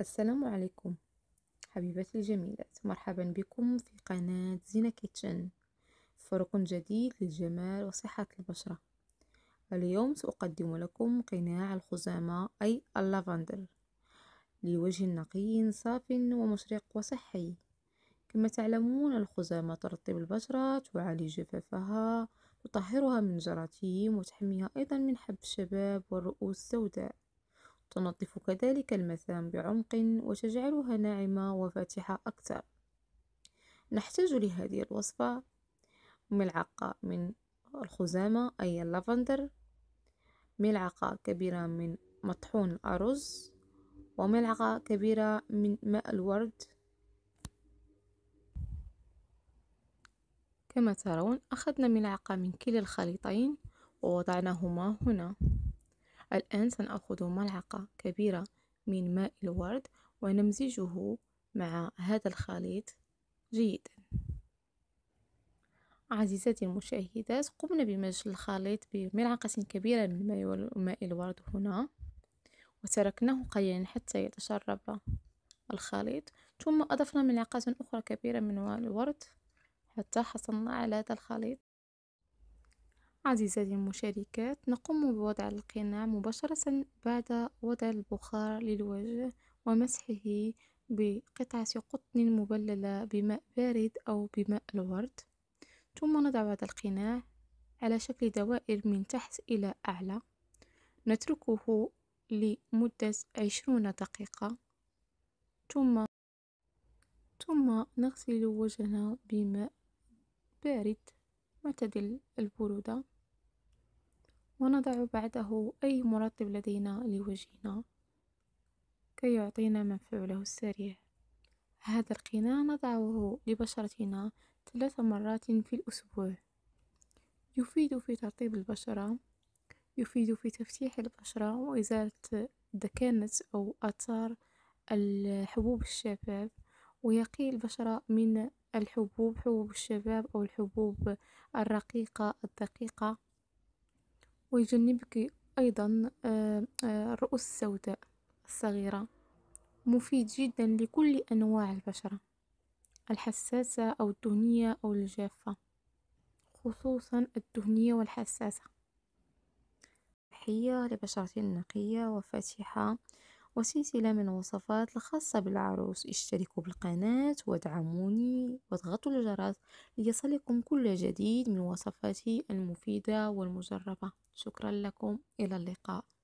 السلام عليكم حبيباتي الجميلات مرحبا بكم في قناة زينة كيتشن فرق جديد للجمال وصحة البشرة اليوم سأقدم لكم قناع الخزامة أي اللافندر لوجه نقي صاف ومشرق وصحي كما تعلمون الخزامة ترطب البشرة تعالج جفافها تطهرها من جراثيم وتحميها أيضا من حب الشباب والرؤوس السوداء تنظف كذلك المسام بعمق وتجعلها ناعمة وفاتحة أكثر نحتاج لهذه الوصفة ملعقة من الخزامة أي اللافندر ملعقة كبيرة من مطحون الأرز وملعقة كبيرة من ماء الورد كما ترون أخذنا ملعقة من كلا الخليطين ووضعناهما هنا الآن سنأخذ ملعقة كبيرة من ماء الورد ونمزجه مع هذا الخليط جيدا عزيزتي المشاهدات قمنا بمزج الخليط بملعقة كبيرة من ماء الورد هنا وتركناه قليلا حتى يتشرب الخليط ثم أضفنا ملعقة أخرى كبيرة من الورد حتى حصلنا على هذا الخليط عزيزاتي المشاركات نقوم بوضع القناع مباشرة بعد وضع البخار للوجه ومسحه بقطعة قطن مبللة بماء بارد أو بماء الورد ثم نضع هذا القناع على شكل دوائر من تحت إلى أعلى نتركه لمدة عشرون دقيقة ثم ثم نغسل وجهنا بماء بارد معتدل البرودة ونضع بعده أي مرطب لدينا لوجهنا كي يعطينا مفعوله السريع هذا القناع نضعه لبشرتنا ثلاث مرات في الأسبوع يفيد في ترطيب البشرة يفيد في تفتيح البشرة وإزالة دكانة أو آثار الحبوب الشباب ويقي البشرة من الحبوب حبوب الشباب أو الحبوب الرقيقة الدقيقة ويجنبك أيضا الرؤوس آه، آه، السوداء الصغيرة مفيد جدا لكل أنواع البشرة الحساسة أو الدهنية أو الجافة خصوصا الدهنية والحساسة تحية لبشرة نقية وفاتحة وسلسلة من وصفات الخاصة بالعروس اشتركوا بالقناة وادعموني واضغطوا الجرس ليصلكم كل جديد من وصفاتي المفيدة والمجربة شكرا لكم إلى اللقاء